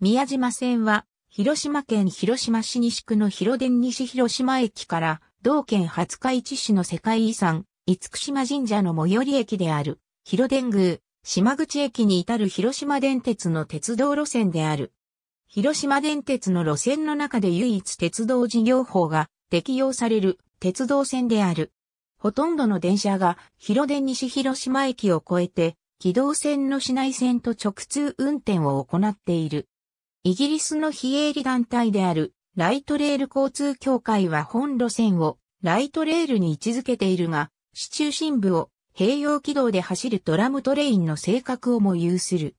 宮島線は、広島県広島市西区の広電西広島駅から、同県20日市市の世界遺産、厳島神社の最寄り駅である、広電宮、島口駅に至る広島電鉄の鉄道路線である。広島電鉄の路線の中で唯一鉄道事業法が適用される鉄道線である。ほとんどの電車が広電西広島駅を越えて、軌道線の市内線と直通運転を行っている。イギリスの非営利団体であるライトレール交通協会は本路線をライトレールに位置づけているが、市中心部を併用軌道で走るドラムトレインの性格をも有する。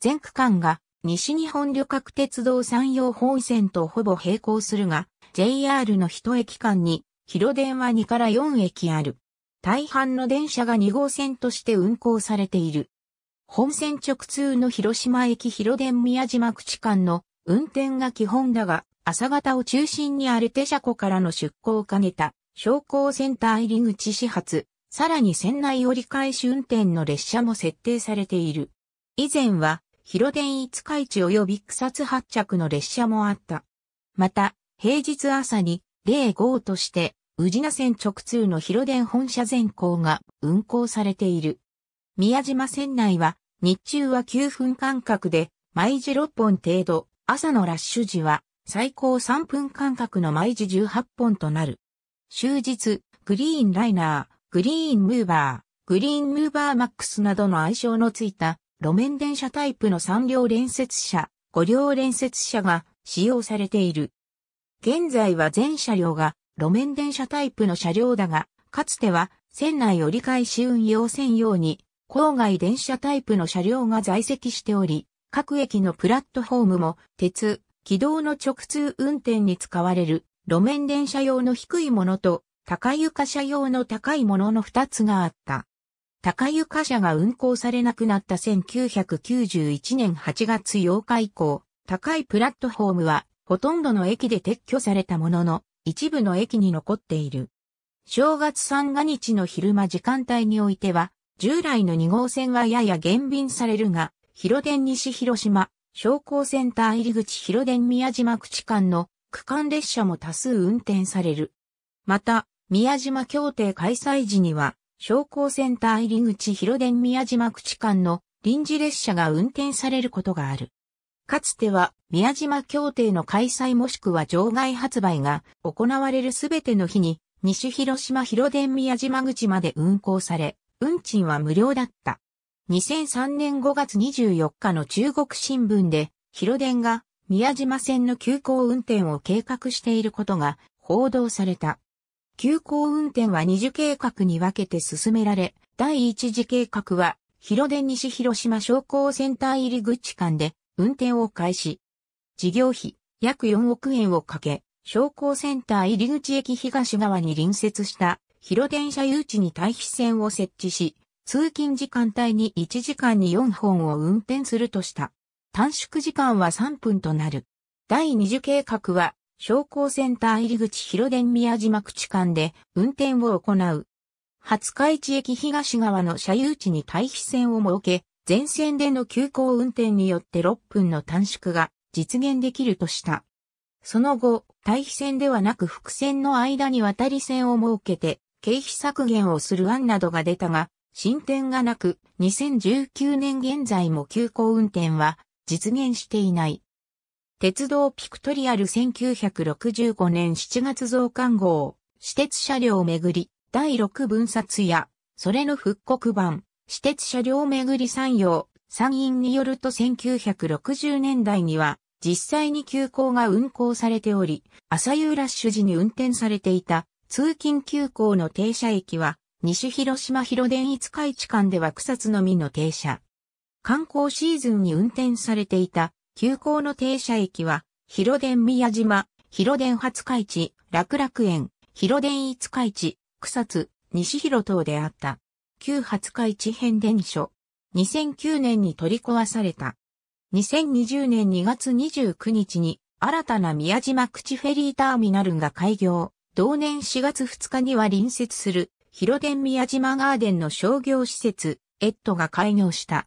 全区間が西日本旅客鉄道山陽本線とほぼ並行するが、JR の1駅間に広電は2から4駅ある。大半の電車が2号線として運行されている。本線直通の広島駅広電宮島口間の運転が基本だが、朝方を中心にある手車庫からの出港を兼ねた商工センター入り口始発、さらに船内折り返し運転の列車も設定されている。以前は、広電五日市及び草津発着の列車もあった。また、平日朝に、0号として、宇品線直通の広電本社全行が運行されている。宮島船内は、日中は9分間隔で、毎時6本程度、朝のラッシュ時は、最高3分間隔の毎時18本となる。終日、グリーンライナー、グリーンムーバー、グリーンムーバーマックスなどの愛称のついた、路面電車タイプの3両連接車、5両連接車が使用されている。現在は全車両が路面電車タイプの車両だが、かつては船内折り返し運用専用に郊外電車タイプの車両が在籍しており、各駅のプラットフォームも鉄、軌道の直通運転に使われる路面電車用の低いものと高床車用の高いものの2つがあった。高床車が運行されなくなった1991年8月8日以降、高いプラットフォームはほとんどの駅で撤去されたものの、一部の駅に残っている。正月三が日の昼間時間帯においては、従来の2号線はやや減便されるが、広電西広島、商工センター入り口広電宮島口間の区間列車も多数運転される。また、宮島協定開催時には、商工センター入り口広電宮島口間の臨時列車が運転されることがある。かつては、宮島協定の開催もしくは場外発売が行われるすべての日に、西広島広電宮島口まで運行され、運賃は無料だった。2003年5月24日の中国新聞で、広電が宮島線の急行運転を計画していることが報道された。急行運転は二次計画に分けて進められ、第一次計画は広電西広島商工センター入り口間で運転を開始。事業費約4億円をかけ、商工センター入り口駅東側に隣接した広電車誘致に退避線を設置し、通勤時間帯に1時間に4本を運転するとした。短縮時間は3分となる。第2次計画は、商工センター入り口広電宮島口間で運転を行う。廿日市駅東側の車誘地に退避線を設け、全線での急行運転によって6分の短縮が実現できるとした。その後、退避線ではなく伏線の間に渡り線を設けて、経費削減をする案などが出たが、進展がなく、2019年現在も急行運転は実現していない。鉄道ピクトリアル1965年7月増刊号、私鉄車両めぐり、第6分冊や、それの復刻版、私鉄車両めぐり産業、山院によると1960年代には、実際に急行が運行されており、朝夕ラッシュ時に運転されていた通勤急行の停車駅は、西広島広電一海地間では草津のみの停車。観光シーズンに運転されていた、急行の停車駅は、広電宮島、広電初海地、楽楽園、広電一海地、草津、西広等であった。旧初海地変電所。2009年に取り壊された。2020年2月29日に新たな宮島口フェリーターミナルが開業。同年4月2日には隣接する広電宮島ガーデンの商業施設、エットが開業した。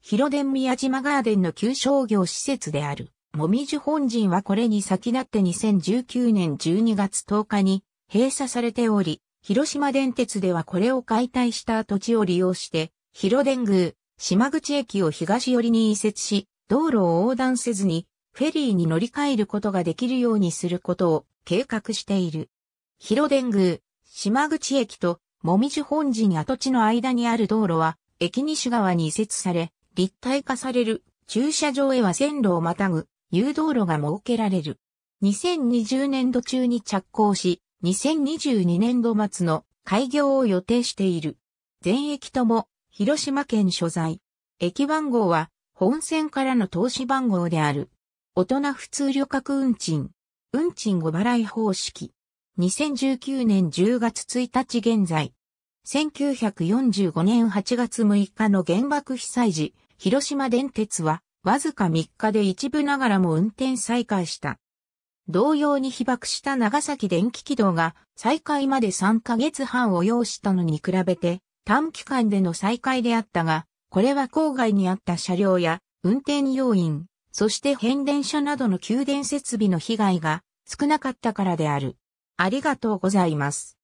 広電宮島ガーデンの旧商業施設である、もみじ本陣はこれに先立って2019年12月10日に閉鎖されており、広島電鉄ではこれを解体した土地を利用して、広電宮、島口駅を東寄りに移設し、道路を横断せずに、フェリーに乗り換えることができるようにすることを計画している。広電宮、島口駅と、もみじ本陣跡地の間にある道路は、駅西側に移設され、立体化される駐車場へは線路をまたぐ、誘導路が設けられる。2020年度中に着工し、2022年度末の開業を予定している。全駅とも広島県所在。駅番号は本線からの投資番号である。大人普通旅客運賃運賃5払い方式。2019年10月1日現在。1945年8月6日の原爆被災時、広島電鉄は、わずか3日で一部ながらも運転再開した。同様に被爆した長崎電気軌道が再開まで3ヶ月半を要したのに比べて短期間での再開であったが、これは郊外にあった車両や運転要員、そして変電所などの給電設備の被害が少なかったからである。ありがとうございます。